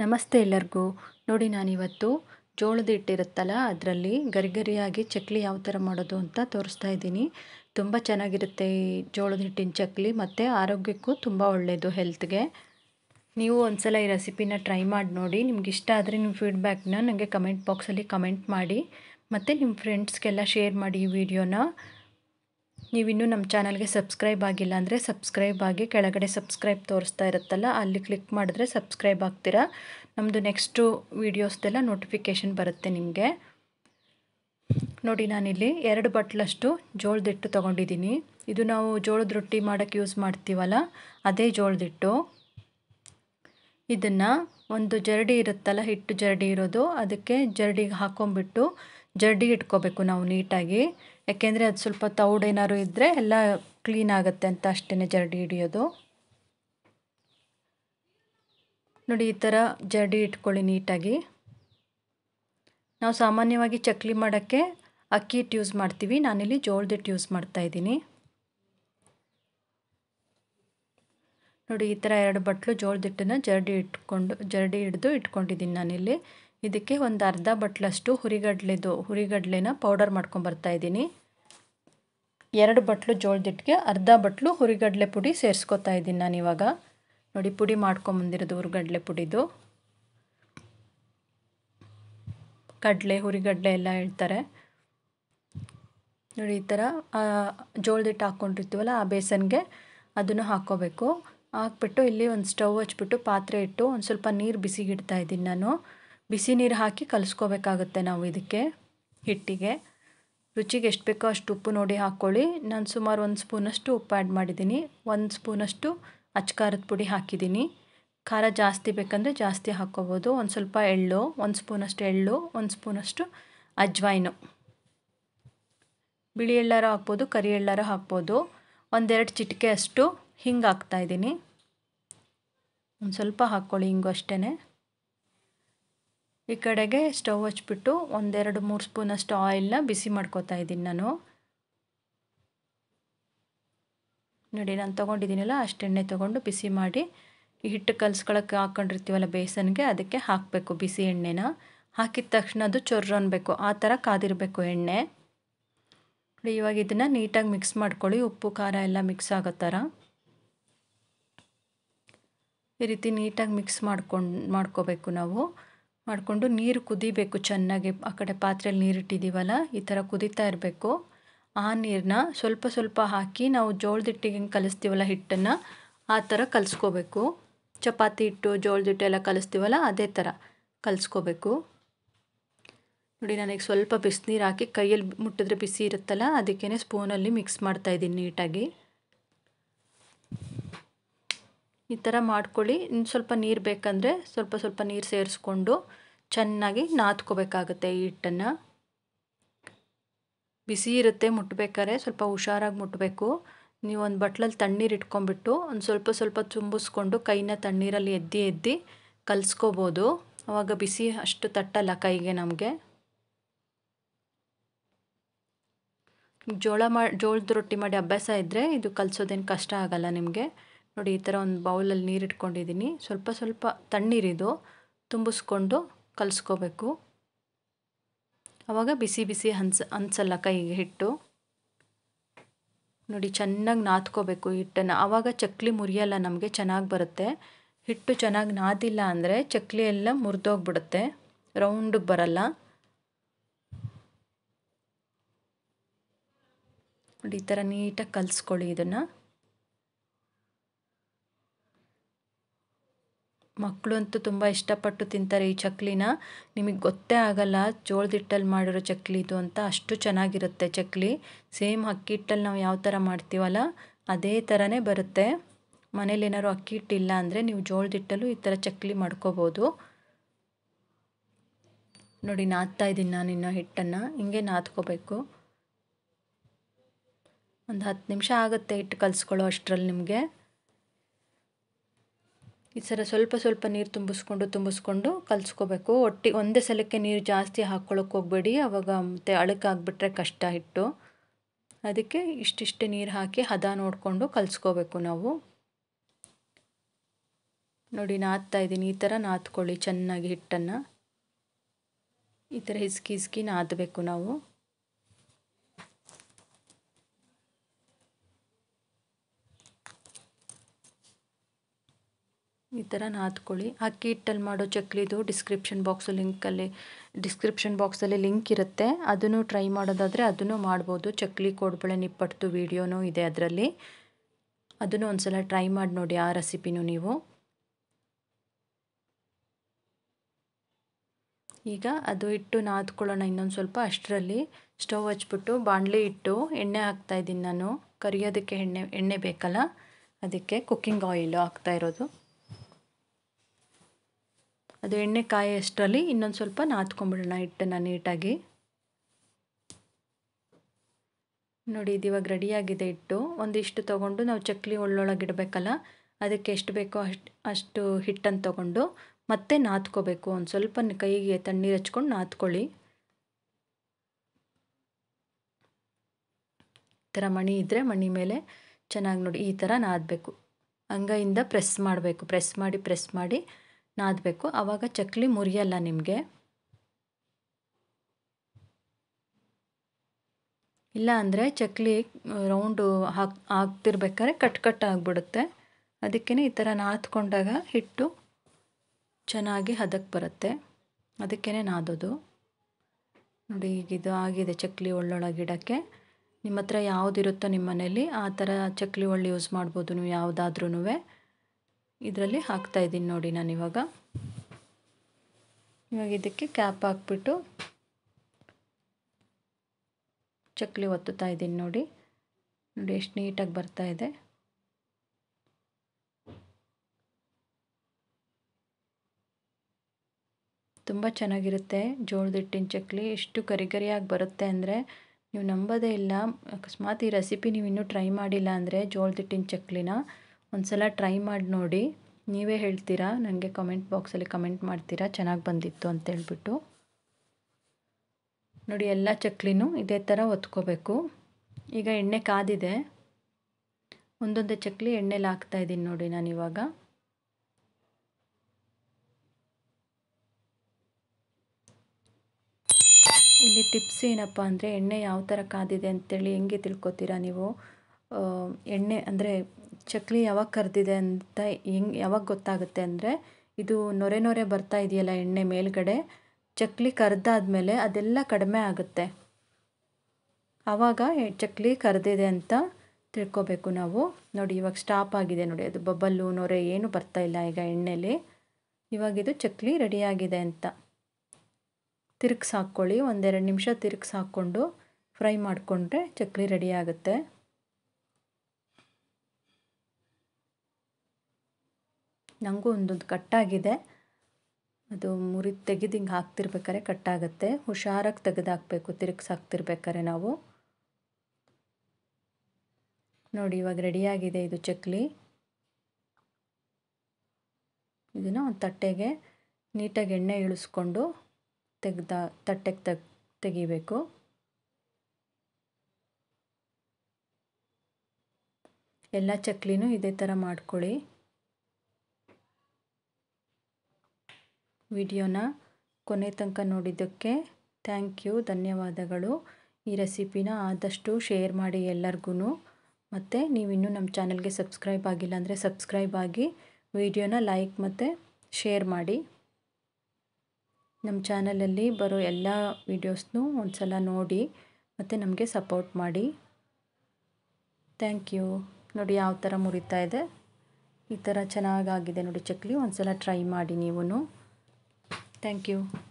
ನಮಸ್ತೆ ಎಲ್ಲರಿಗೂ ನೋಡಿ ನಾನಿವತ್ತು ಜೋಳದ ಹಿಟ್ಟಿರುತ್ತಲ್ಲ ಅದರಲ್ಲಿ ಗರಿಯಾಗಿ ಚಕ್ಲಿ ಯಾವ ಥರ ಮಾಡೋದು ಅಂತ ತೋರಿಸ್ತಾ ಇದ್ದೀನಿ ತುಂಬ ಚೆನ್ನಾಗಿರುತ್ತೆ ಈ ಜೋಳದ ಹಿಟ್ಟಿನ ಚಕ್ಲಿ ಮತ್ತು ಆರೋಗ್ಯಕ್ಕೂ ತುಂಬ ಒಳ್ಳೆಯದು ಹೆಲ್ತ್ಗೆ ನೀವು ಸಲ ಈ ರೆಸಿಪಿನ ಟ್ರೈ ಮಾಡಿ ನೋಡಿ ನಿಮ್ಗೆ ಇಷ್ಟ ಆದರೆ ನಿಮ್ಮ ಫೀಡ್ಬ್ಯಾಕ್ನ ನನಗೆ ಕಮೆಂಟ್ ಬಾಕ್ಸಲ್ಲಿ ಕಮೆಂಟ್ ಮಾಡಿ ಮತ್ತು ನಿಮ್ಮ ಫ್ರೆಂಡ್ಸ್ಗೆಲ್ಲ ಶೇರ್ ಮಾಡಿ ಈ ವಿಡಿಯೋನ ನೀವಿನ್ನೂ ನಮ್ಮ ಚಾನಲ್ಗೆ ಸಬ್ಸ್ಕ್ರೈಬ್ ಆಗಿಲ್ಲ ಅಂದರೆ ಸಬ್ಸ್ಕ್ರೈಬ್ ಆಗಿ ಕೆಳಗಡೆ ಸಬ್ಸ್ಕ್ರೈಬ್ ತೋರಿಸ್ತಾ ಇರುತ್ತಲ್ಲ ಅಲ್ಲಿ ಕ್ಲಿಕ್ ಮಾಡಿದ್ರೆ ಸಬ್ಸ್ಕ್ರೈಬ್ ಆಗ್ತೀರಾ ನಮ್ಮದು ನೆಕ್ಸ್ಟು ವೀಡಿಯೋಸ್ದೆಲ್ಲ ನೋಟಿಫಿಕೇಷನ್ ಬರುತ್ತೆ ನಿಮಗೆ ನೋಡಿ ನಾನಿಲ್ಲಿ ಎರಡು ಬಟ್ಲಷ್ಟು ಜೋಳದಿಟ್ಟು ತೊಗೊಂಡಿದ್ದೀನಿ ಇದು ನಾವು ಜೋಳದ ರೊಟ್ಟಿ ಮಾಡೋಕ್ಕೆ ಯೂಸ್ ಮಾಡ್ತೀವಲ್ಲ ಅದೇ ಜೋಳದಿಟ್ಟು ಇದನ್ನು ಒಂದು ಜರಡಿ ಇರುತ್ತಲ್ಲ ಹಿಟ್ಟು ಜರಡಿ ಇರೋದು ಅದಕ್ಕೆ ಜರಡಿಗೆ ಹಾಕೊಂಬಿಟ್ಟು ಜರಡಿ ಇಟ್ಕೋಬೇಕು ನಾವು ನೀಟಾಗಿ ಯಾಕೆಂದರೆ ಅದು ಸ್ವಲ್ಪ ತೌಡು ಏನಾದ್ರು ಇದ್ದರೆ ಎಲ್ಲ ಕ್ಲೀನ್ ಆಗುತ್ತೆ ಅಂತ ಅಷ್ಟೇ ಜರಡಿ ಹಿಡಿಯೋದು ನೋಡಿ ಈ ಥರ ಜರಡಿ ಇಟ್ಕೊಳ್ಳಿ ನೀಟಾಗಿ ನಾವು ಸಾಮಾನ್ಯವಾಗಿ ಚಕ್ಲಿ ಮಾಡೋಕ್ಕೆ ಅಕ್ಕಿ ಹಿಟ್ಟು ಯೂಸ್ ಮಾಡ್ತೀವಿ ನಾನಿಲ್ಲಿ ಜೋಳದ ಹಿಟ್ಟು ಯೂಸ್ ಮಾಡ್ತಾಯಿದ್ದೀನಿ ನೋಡಿ ಈ ಥರ ಎರಡು ಬಟ್ಲು ಜೋಳದ ಹಿಟ್ಟನ್ನು ಜರಡಿ ಇಟ್ಕೊಂಡು ಜರಡಿ ಹಿಡಿದು ಇಟ್ಕೊಂಡಿದ್ದೀನಿ ನಾನಿಲ್ಲಿ ಇದಕ್ಕೆ ಒಂದು ಅರ್ಧ ಬಟ್ಲಷ್ಟು ಹುರಿಗಡಲೆದು ಹುರಿಗಡ್ಲೆನ ಪೌಡರ್ ಮಾಡ್ಕೊಂಡು ಇದ್ದೀನಿ ಎರಡು ಬಟ್ಲು ಜೋಳದಿಟ್ಟಿಗೆ ಅರ್ಧ ಬಟ್ಲು ಹುರಿಗಡಲೆ ಪುಡಿ ಸೇರಿಸ್ಕೊತಾ ಇದ್ದೀನಿ ನಾನು ಇವಾಗ ನೋಡಿ ಪುಡಿ ಮಾಡ್ಕೊಂಬಂದಿರೋದು ಹುರಿಗಡಲೆ ಪುಡಿದು ಕಡಲೆ ಹುರಿಗಡಲೆ ಎಲ್ಲ ಹೇಳ್ತಾರೆ ನೋಡಿ ಈ ಥರ ಜೋಳದಿಟ್ಟು ಹಾಕ್ಕೊಂಡಿರ್ತೀವಲ್ಲ ಆ ಬೇಸನ್ಗೆ ಅದನ್ನು ಹಾಕ್ಕೋಬೇಕು ಹಾಕ್ಬಿಟ್ಟು ಇಲ್ಲಿ ಒಂದು ಸ್ಟವ್ ಹಚ್ಬಿಟ್ಟು ಪಾತ್ರೆ ಇಟ್ಟು ಒಂದು ಸ್ವಲ್ಪ ನೀರು ಬಿಸಿಗಿಡ್ತಾ ಇದ್ದೀನಿ ನಾನು ಬಿಸಿ ನೀರು ಹಾಕಿ ಕಲಸ್ಕೋಬೇಕಾಗುತ್ತೆ ನಾವು ಇದಕ್ಕೆ ಹಿಟ್ಟಿಗೆ ರುಚಿಗೆ ಎಷ್ಟು ಬೇಕೋ ಅಷ್ಟು ಉಪ್ಪು ನೋಡಿ ಹಾಕ್ಕೊಳ್ಳಿ ನಾನು ಸುಮಾರು ಒಂದು ಸ್ಪೂನಷ್ಟು ಉಪ್ಪು ಆ್ಯಡ್ ಮಾಡಿದ್ದೀನಿ ಒಂದು ಸ್ಪೂನಷ್ಟು ಅಚ್ಕಾರದ ಪುಡಿ ಹಾಕಿದ್ದೀನಿ ಖಾರ ಜಾಸ್ತಿ ಬೇಕಂದರೆ ಜಾಸ್ತಿ ಹಾಕ್ಕೋಬೋದು ಒಂದು ಸ್ವಲ್ಪ ಎಳ್ಳು ಒಂದು ಸ್ಪೂನಷ್ಟು ಎಳ್ಳು ಒಂದು ಸ್ಪೂನಷ್ಟು ಅಜ್ವಾಯ್ನು ಬಿಳಿ ಎಳ್ಳಾರು ಹಾಕ್ಬೋದು ಕರಿ ಎಳ್ಳಾರು ಹಾಕ್ಬೋದು ಒಂದೆರಡು ಚಿಟಿಕೆ ಅಷ್ಟು ಹಿಂಗೆ ಹಾಕ್ತಾಯಿದ್ದೀನಿ ಒಂದು ಸ್ವಲ್ಪ ಹಾಕ್ಕೊಳ್ಳಿ ಹಿಂಗೂ ಅಷ್ಟೇ ಈ ಕಡೆಗೆ ಸ್ಟವ್ ಹಚ್ಬಿಟ್ಟು ಒಂದೆರಡು ಮೂರು ಸ್ಪೂನಷ್ಟು ಆಯಿಲ್ನ ಬಿಸಿ ಮಾಡ್ಕೋತಾ ಇದ್ದೀನಿ ನಾನು ನೋಡಿ ನಾನು ತೊಗೊಂಡಿದ್ದೀನಲ್ಲ ಅಷ್ಟು ಎಣ್ಣೆ ತೊಗೊಂಡು ಬಿಸಿ ಮಾಡಿ ಹಿಟ್ಟು ಕಲ್ಸ್ಕೊಳಕ್ಕೆ ಹಾಕ್ಕೊಂಡಿರ್ತೀವಲ್ಲ ಬೇಸನ್ಗೆ ಅದಕ್ಕೆ ಹಾಕಬೇಕು ಬಿಸಿ ಎಣ್ಣೆನ ಹಾಕಿದ ತಕ್ಷಣ ಅದು ಚೊರ್ರು ಆ ಥರ ಕಾದಿರಬೇಕು ಎಣ್ಣೆ ನೋಡಿ ಇವಾಗ ಇದನ್ನು ನೀಟಾಗಿ ಮಿಕ್ಸ್ ಮಾಡ್ಕೊಳ್ಳಿ ಉಪ್ಪು ಖಾರ ಎಲ್ಲ ಮಿಕ್ಸ್ ಆಗೋ ಥರ ಈ ರೀತಿ ನೀಟಾಗಿ ಮಿಕ್ಸ್ ಮಾಡ್ಕೊಂಡು ಮಾಡ್ಕೋಬೇಕು ನಾವು ಮಾಡಿಕೊಂಡು ನೀರು ಕುದಿಬೇಕು ಚೆನ್ನಾಗಿ ಆ ಕಡೆ ಪಾತ್ರೆಯಲ್ಲಿ ನೀರಿಟ್ಟಿದ್ದೀವಲ್ಲ ಈ ಥರ ಕುದೀತಾ ಇರಬೇಕು ಆ ನೀರನ್ನ ಸ್ವಲ್ಪ ಸ್ವಲ್ಪ ಹಾಕಿ ನಾವು ಜೋಳದ ಹಿಟ್ಟಿಗೆ ಕಲಿಸ್ತೀವಲ್ಲ ಹಿಟ್ಟನ್ನು ಆ ಥರ ಕಲಿಸ್ಕೋಬೇಕು ಚಪಾತಿ ಹಿಟ್ಟು ಜೋಳದ ಹಿಟ್ಟು ಎಲ್ಲ ಕಲಿಸ್ತೀವಲ್ಲ ಅದೇ ಥರ ಕಲಿಸ್ಕೋಬೇಕು ನೋಡಿ ನನಗೆ ಸ್ವಲ್ಪ ಬಿಸಿನೀರು ಹಾಕಿ ಕೈಯಲ್ಲಿ ಮುಟ್ಟಿದ್ರೆ ಬಿಸಿ ಇರುತ್ತಲ್ಲ ಅದಕ್ಕೇ ಸ್ಪೂನಲ್ಲಿ ಮಿಕ್ಸ್ ಮಾಡ್ತಾಯಿದ್ದೀನಿ ನೀಟಾಗಿ ಈ ಥರ ಮಾಡ್ಕೊಳ್ಳಿ ಇನ್ನು ಸ್ವಲ್ಪ ನೀರು ಬೇಕಂದರೆ ಸ್ವಲ್ಪ ಸ್ವಲ್ಪ ನೀರು ಸೇರಿಸ್ಕೊಂಡು ಚೆನ್ನಾಗಿ ನಾದ್ಕೋಬೇಕಾಗುತ್ತೆ ಈ ಹಿಟ್ಟನ್ನು ಬಿಸಿ ಇರುತ್ತೆ ಮುಟ್ಬೇಕಾದ್ರೆ ಸ್ವಲ್ಪ ಹುಷಾರಾಗಿ ಮುಟ್ಟಬೇಕು ನೀವು ಒಂದು ಬಟ್ಲಲ್ಲಿ ತಣ್ಣೀರು ಇಟ್ಕೊಂಡ್ಬಿಟ್ಟು ಒಂದು ಸ್ವಲ್ಪ ಸ್ವಲ್ಪ ಚುಂಬಿಸ್ಕೊಂಡು ಕೈನ ತಣ್ಣೀರಲ್ಲಿ ಎದ್ದಿ ಎದ್ದಿ ಕಲಿಸ್ಕೋಬೋದು ಆವಾಗ ಬಿಸಿ ಅಷ್ಟು ತಟ್ಟಲ್ಲ ಕೈಗೆ ನಮಗೆ ಜೋಳ ಮಾ ಜೋಳದ ರೊಟ್ಟಿ ಮಾಡಿ ಅಭ್ಯಾಸ ಇದ್ದರೆ ಇದು ಕಲಿಸೋದೇನು ಕಷ್ಟ ಆಗಲ್ಲ ನಿಮಗೆ ನೋಡಿ ಈ ಥರ ಒಂದು ಬೌಲಲ್ಲಿ ನೀರು ಇಟ್ಕೊಂಡಿದ್ದೀನಿ ಸ್ವಲ್ಪ ಸ್ವಲ್ಪ ತಣ್ಣೀರಿದು ತುಂಬಿಸ್ಕೊಂಡು ಕಲಿಸ್ಕೋಬೇಕು ಆವಾಗ ಬಿಸಿ ಬಿಸಿ ಹನ್ಸ್ ಅನ್ಸಲ್ಲ ಕೈಗೆ ಹಿಟ್ಟು ನೋಡಿ ಚೆನ್ನಾಗಿ ನಾದ್ಕೋಬೇಕು ಹಿಟ್ಟನ್ನು ಆವಾಗ ಚಕ್ಲಿ ಮುರಿಯಲ್ಲ ನಮಗೆ ಚೆನ್ನಾಗಿ ಬರುತ್ತೆ ಹಿಟ್ಟು ಚೆನ್ನಾಗಿ ನಾದಿಲ್ಲ ಅಂದರೆ ಚಕ್ಲಿ ಎಲ್ಲ ಮುರಿದೋಗ್ಬಿಡುತ್ತೆ ರೌಂಡಿಗೆ ಬರಲ್ಲ ನೋಡಿ ಈ ಥರ ನೀಟಾಗಿ ಕಲಿಸ್ಕೊಳ್ಳಿ ಇದನ್ನು ಮಕ್ಕಳು ಅಂತೂ ತುಂಬ ಇಷ್ಟಪಟ್ಟು ತಿಂತಾರೆ ಈ ಚಕ್ಲಿನ ನಿಮಗೆ ಗೊತ್ತೇ ಆಗಲ್ಲ ಜೋಳದ ಹಿಟ್ಟಲ್ಲಿ ಮಾಡಿರೋ ಚಕ್ಲಿ ಇದು ಅಂತ ಅಷ್ಟು ಚೆನ್ನಾಗಿರುತ್ತೆ ಚಕ್ಲಿ ಸೇಮ್ ಅಕ್ಕಿ ಹಿಟ್ಟಲ್ಲಿ ನಾವು ಯಾವ ಥರ ಮಾಡ್ತೀವಲ್ಲ ಅದೇ ಥರನೇ ಬರುತ್ತೆ ಮನೇಲಿ ಏನಾದ್ರು ಅಕ್ಕಿ ಹಿಟ್ಟಿಲ್ಲ ಅಂದರೆ ನೀವು ಜೋಳದ ಹಿಟ್ಟಲ್ಲೂ ಈ ಥರ ಚಕ್ಲಿ ಮಾಡ್ಕೋಬೋದು ನೋಡಿ ನಾದ್ತಾ ಇದ್ದೀನಿ ನಾನು ಇನ್ನೂ ಹಿಟ್ಟನ್ನು ಹಿಂಗೆ ನಾದ್ಕೋಬೇಕು ಒಂದು ಹತ್ತು ನಿಮಿಷ ಆಗುತ್ತೆ ಹಿಟ್ಟು ಕಲಿಸ್ಕೊಳ್ಳೋ ಅಷ್ಟರಲ್ಲಿ ನಿಮಗೆ ಈ ಥರ ಸ್ವಲ್ಪ ಸ್ವಲ್ಪ ನೀರು ತುಂಬಿಸ್ಕೊಂಡು ತುಂಬಿಸ್ಕೊಂಡು ಕಲಿಸ್ಕೋಬೇಕು ಒಟ್ಟಿ ಒಂದೇ ಸಲಕ್ಕೆ ನೀರು ಜಾಸ್ತಿ ಹಾಕ್ಕೊಳ್ಳೋಕೆ ಹೋಗಬೇಡಿ ಆವಾಗ ಮತ್ತೆ ಅಳುಕಾಗ್ಬಿಟ್ರೆ ಕಷ್ಟ ಹಿಟ್ಟು ಅದಕ್ಕೆ ಇಷ್ಟಿಷ್ಟು ನೀರು ಹಾಕಿ ಹದ ನೋಡಿಕೊಂಡು ಕಲಿಸ್ಕೋಬೇಕು ನಾವು ನೋಡಿ ನಾದ್ತಾ ಇದ್ದೀನಿ ಈ ಥರ ನಾದ್ಕೊಳ್ಳಿ ಚೆನ್ನಾಗಿ ಹಿಟ್ಟನ್ನು ಈ ಥರ ಹಿಸ್ಕಿ ಹಿಸ್ಕಿ ನಾದಬೇಕು ನಾವು ಈ ಥರ ನಾದ್ಕೊಳ್ಳಿ ಅಕ್ಕಿ ಹಿಟ್ಟಲ್ಲಿ ಮಾಡೋ ಚಕ್ಲಿದು ಡಿಸ್ಕ್ರಿಪ್ಷನ್ ಬಾಕ್ಸು ಲಿಂಕಲ್ಲಿ ಡಿಸ್ಕ್ರಿಪ್ಷನ್ ಬಾಕ್ಸಲ್ಲಿ ಲಿಂಕ್ ಇರುತ್ತೆ ಅದನ್ನು ಟ್ರೈ ಮಾಡೋದಾದರೆ ಅದನ್ನು ಮಾಡ್ಬೋದು ಚಕ್ಲಿ ಕೋಡ್ಬಳೆ ನಿಪ್ಪಟ್ಟು ವೀಡಿಯೋನೂ ಇದೆ ಅದರಲ್ಲಿ ಅದನ್ನು ಒಂದು ಸಲ ಟ್ರೈ ಮಾಡಿ ನೋಡಿ ಆ ರೆಸಿಪಿನೂ ನೀವು ಈಗ ಅದು ಇಟ್ಟು ನಾದ್ಕೊಳ್ಳೋಣ ಇನ್ನೊಂದು ಸ್ವಲ್ಪ ಅಷ್ಟರಲ್ಲಿ ಸ್ಟವ್ ಹಚ್ಬಿಟ್ಟು ಬಾಣಲೆ ಇಟ್ಟು ಎಣ್ಣೆ ಹಾಕ್ತಾಯಿದ್ದೀನಿ ನಾನು ಕರಿಯೋದಕ್ಕೆ ಎಣ್ಣೆ ಎಣ್ಣೆ ಬೇಕಲ್ಲ ಅದಕ್ಕೆ ಕುಕ್ಕಿಂಗ್ ಆಯಿಲು ಹಾಕ್ತಾ ಇರೋದು ಅದು ಎಣ್ಣೆ ಕಾಯಿ ಅಷ್ಟರಲ್ಲಿ ಇನ್ನೊಂದು ಸ್ವಲ್ಪ ನಾತ್ಕೊಂಡ್ಬಿಡೋಣ ಹಿಟ್ಟನ್ನು ನೀಟಾಗಿ ನೋಡಿ ಇದು ಇವಾಗ ರೆಡಿಯಾಗಿದೆ ಹಿಟ್ಟು ಒಂದಿಷ್ಟು ತೊಗೊಂಡು ನಾವು ಚಕ್ಲಿ ಹೊಳ್ಳೊಳಗೆ ಇಡಬೇಕಲ್ಲ ಅದಕ್ಕೆ ಎಷ್ಟು ಬೇಕೋ ಅಷ್ಟು ಅಷ್ಟು ಹಿಟ್ಟನ್ನು ತೊಗೊಂಡು ಮತ್ತೆ ನಾತ್ಕೋಬೇಕು ಒಂದು ಸ್ವಲ್ಪ ಕೈಗೆ ತಣ್ಣೀರು ಹಚ್ಕೊಂಡು ಈ ಥರ ಮಣಿ ಇದ್ದರೆ ಮಣಿ ಮೇಲೆ ಚೆನ್ನಾಗಿ ನೋಡಿ ಈ ಥರ ನಾದಬೇಕು ಅಂಗೈಯಿಂದ ಪ್ರೆಸ್ ಮಾಡಬೇಕು ಪ್ರೆಸ್ ಮಾಡಿ ಪ್ರೆಸ್ ಮಾಡಿ ನಾದಬೇಕು ಆವಾಗ ಚಕ್ಕಲಿ ಮುರಿಯಲ್ಲ ನಿಮಗೆ ಇಲ್ಲ ಅಂದರೆ ಚಕ್ಕಲಿ ರೌಂಡು ಹಾಕ್ ಹಾಕ್ತಿರ್ಬೇಕಾದ್ರೆ ಕಟ್ ಕಟ್ ಆಗಿಬಿಡುತ್ತೆ ಅದಕ್ಕೇ ಈ ಥರ ನಾದ್ಕೊಂಡಾಗ ಹಿಟ್ಟು ಚೆನ್ನಾಗಿ ಹದಕ್ಕೆ ಬರುತ್ತೆ ಅದಕ್ಕೇ ನಾದೋದು ನೋಡಿ ಈಗ ಇದು ಆಗಿದೆ ಚಕ್ಲಿ ಒಳ್ಳೊಳಗೆ ಗಿಡಕ್ಕೆ ನಿಮ್ಮ ಹತ್ರ ಯಾವುದಿರುತ್ತೋ ನಿಮ್ಮ ಮನೇಲಿ ಆ ಥರ ಚಕ್ಲಿ ಒಳ್ಳೆ ಯೂಸ್ ಮಾಡ್ಬೋದು ನೀವು ಯಾವುದಾದ್ರೂ ಇದರಲ್ಲಿ ಹಾಕ್ತಾಯಿದ್ದೀನಿ ನೋಡಿ ನಾನು ಇವಾಗ ಇವಾಗ ಇದಕ್ಕೆ ಕ್ಯಾಪ್ ಹಾಕ್ಬಿಟ್ಟು ಚಕ್ಲಿ ಒತ್ತುತ್ತಾ ಇದ್ದೀನಿ ನೋಡಿ ನೋಡಿ ಎಷ್ಟು ನೀಟಾಗಿ ಬರ್ತಾ ಇದೆ ತುಂಬ ಚೆನ್ನಾಗಿರುತ್ತೆ ಜೋಳದ ಹಿಟ್ಟಿನ ಚಕ್ಲಿ ಎಷ್ಟು ಕರಿಗರಿಯಾಗಿ ಬರುತ್ತೆ ಅಂದರೆ ನೀವು ನಂಬೋದೇ ಇಲ್ಲ ಅಕಸ್ಮಾತ್ ಈ ರೆಸಿಪಿ ನೀವು ಇನ್ನೂ ಟ್ರೈ ಮಾಡಿಲ್ಲ ಅಂದರೆ ಜೋಳದ ಹಿಟ್ಟಿನ ಚಕ್ಲಿನ ಒಂದು ಸಲ ಟ್ರೈ ಮಾಡಿ ನೋಡಿ ನೀವೇ ಹೇಳ್ತೀರಾ ನನಗೆ ಕಮೆಂಟ್ ಬಾಕ್ಸಲ್ಲಿ ಕಮೆಂಟ್ ಮಾಡ್ತೀರಾ ಚೆನ್ನಾಗಿ ಬಂದಿತ್ತು ಅಂತೇಳ್ಬಿಟ್ಟು ನೋಡಿ ಎಲ್ಲ ಚಕ್ಲಿನೂ ಇದೇ ಥರ ಒತ್ಕೋಬೇಕು ಈಗ ಎಣ್ಣೆ ಕಾದಿದೆ ಒಂದೊಂದೇ ಚಕ್ಲಿ ಎಣ್ಣೆಲಿ ಹಾಕ್ತಾ ಇದ್ದೀನಿ ನೋಡಿ ನಾನು ಇವಾಗ ಇಲ್ಲಿ ಟಿಪ್ಸ್ ಏನಪ್ಪ ಅಂದರೆ ಎಣ್ಣೆ ಯಾವ ಥರ ಕಾದಿದೆ ಅಂತೇಳಿ ಹೆಂಗೆ ತಿಳ್ಕೊತೀರಾ ನೀವು ಎಣ್ಣೆ ಅಂದರೆ ಚಕ್ಲಿ ಯಾವಾಗ ಕರೆದಿದೆ ಅಂತ ಹೆಂಗೆ ಯಾವಾಗ ಗೊತ್ತಾಗುತ್ತೆ ಅಂದರೆ ಇದು ನೊರೆ ನೊರೆ ಬರ್ತಾ ಇದೆಯಲ್ಲ ಎಣ್ಣೆ ಮೇಲುಗಡೆ ಚಕ್ಲಿ ಕರೆದಾದ್ಮೇಲೆ ಅದೆಲ್ಲ ಕಡಿಮೆ ಆಗುತ್ತೆ ಆವಾಗ ಚಕ್ಲಿ ಕರೆದಿದೆ ಅಂತ ತಿಳ್ಕೊಬೇಕು ನಾವು ನೋಡಿ ಇವಾಗ ಸ್ಟಾಪ್ ಆಗಿದೆ ನೋಡಿ ಅದು ಬಬ್ಬಲ್ಲು ನೊರೆ ಏನು ಬರ್ತಾ ಇಲ್ಲ ಈಗ ಎಣ್ಣೆಲಿ ಇವಾಗ ಇದು ಚಕ್ಲಿ ರೆಡಿಯಾಗಿದೆ ಅಂತ ತಿರುಗ್ಸಾಕ್ಕೊಳ್ಳಿ ಒಂದೆರಡು ನಿಮಿಷ ತಿರುಗ್ಸಾಕ್ಕೊಂಡು ಫ್ರೈ ಮಾಡಿಕೊಂಡ್ರೆ ರೆಡಿ ರೆಡಿಯಾಗುತ್ತೆ ನನಗೂ ಒಂದೊಂದು ಕಟ್ಟಾಗಿದೆ ಅದು ಮುರಿದು ತೆಗೆದು ಹಿಂಗೆ ಹಾಕ್ತಿರ್ಬೇಕಾದ್ರೆ ಕಟ್ಟಾಗತ್ತೆ ಹುಷಾರಾಗಿ ತೆಗೆದು ಹಾಕಬೇಕು ತಿರುಗಿಸಿ ಹಾಕ್ತಿರ್ಬೇಕಾರೆ ನಾವು ನೋಡಿ ಇವಾಗ ರೆಡಿಯಾಗಿದೆ ಇದು ಚಕ್ಲಿ ಇದನ್ನು ಒಂದು ತಟ್ಟೆಗೆ ನೀಟಾಗಿ ಎಣ್ಣೆ ಇಳಿಸ್ಕೊಂಡು ತೆಗ್ದ ತಟ್ಟೆಗೆ ತೆಗ್ ತೆಗಿಬೇಕು ಎಲ್ಲ ಚಕ್ಲಿನೂ ಇದೇ ಥರ ಮಾಡ್ಕೊಳ್ಳಿ ವಿಡಿಯೋನ ಕೊನೆ ತನಕ ನೋಡಿದ್ದಕ್ಕೆ ಥ್ಯಾಂಕ್ ಯು ಧನ್ಯವಾದಗಳು ಈ ರೆಸಿಪಿನ ಆದಷ್ಟು ಶೇರ್ ಮಾಡಿ ಎಲ್ಲರಿಗೂ ಮತ್ತು ನೀವಿನ್ನೂ ನಮ್ಮ ಚಾನಲ್ಗೆ ಸಬ್ಸ್ಕ್ರೈಬ್ ಆಗಿಲ್ಲ ಅಂದರೆ ಸಬ್ಸ್ಕ್ರೈಬ್ ಆಗಿ ವಿಡಿಯೋನ ಲೈಕ್ ಮತ್ತು ಶೇರ್ ಮಾಡಿ ನಮ್ಮ ಚಾನಲಲ್ಲಿ ಬರೋ ಎಲ್ಲ ವೀಡಿಯೋಸ್ನೂ ಒಂದು ಸಲ ನೋಡಿ ಮತ್ತು ನಮಗೆ ಸಪೋರ್ಟ್ ಮಾಡಿ ಥ್ಯಾಂಕ್ ಯು ನೋಡಿ ಯಾವ ಥರ ಮುರಿತಾ ಇದೆ ಈ ಥರ ಚೆನ್ನಾಗಾಗಿದೆ ನೋಡಿ ಚಕ್ಲಿ ಒಂದು ಸಲ ಟ್ರೈ ಮಾಡಿ ನೀವೂ Thank you.